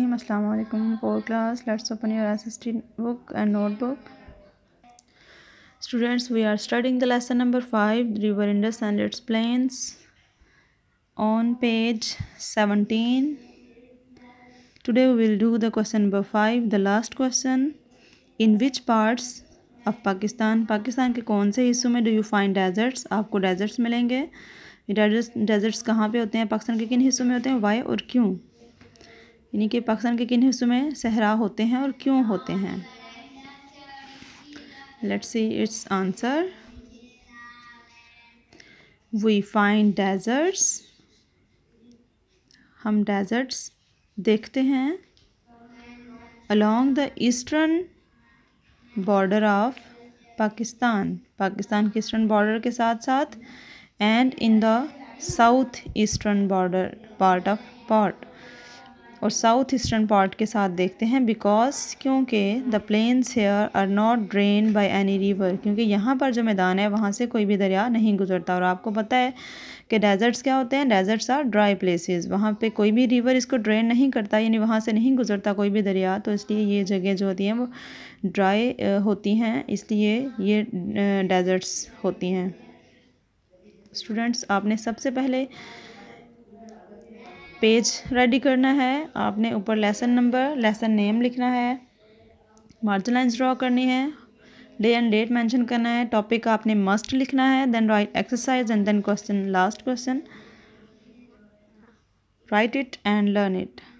रहीम अस्सलाम वालेकुम four class let's open your assistant book and notebook students we are studying the lesson number five river Indus and its plains on page seventeen today we will do the question number five the last question in which parts of Pakistan Pakistan के कौन से हिस्सों में do you find deserts आपको deserts मिलेंगे deserts कहाँ पे होते हैं पाकिस्तान के किन हिस्सों में होते हैं वाई और क्यों यानी कि पाकिस्तान के किन हिस्सों में सहरा होते हैं और क्यों होते हैं let see its answer we find deserts हम डेजर्ट्स देखते हैं along the eastern border of Pakistan Pakistan के ईस्टर्न बॉर्डर के साथ साथ and in the south eastern border part of part और साउथ ईस्टर्न पार्ट के साथ देखते हैं बिकॉज क्योंकि the plains here are not drain by any river क्योंकि यहाँ पर जो मैदान है वहाँ से कोई भी दरिया नहीं गुजरता और आपको पता है कि डेजर्ट्स क्या होते हैं डेजर्ट्स आर ड्राई प्लेसेस वहाँ पे कोई भी रिवर इसको ड्रेन नहीं करता यानी वहाँ से नहीं गुजरता कोई भी दरिया तो इसलिए ये जगह जो होती हैं वो ड्राई होती हैं इसलिए ये डेजर्ट्स होती हैं स्टूडेंट्स आपने सबसे पहले पेज रेडी करना है आपने ऊपर लेसन नंबर लेसन नेम लिखना है मार्जिन लाइन्स ड्रॉ करनी है डे एंड डेट मेंशन करना है टॉपिक आपने मस्ट लिखना है then write exercise and then question last question write it and learn it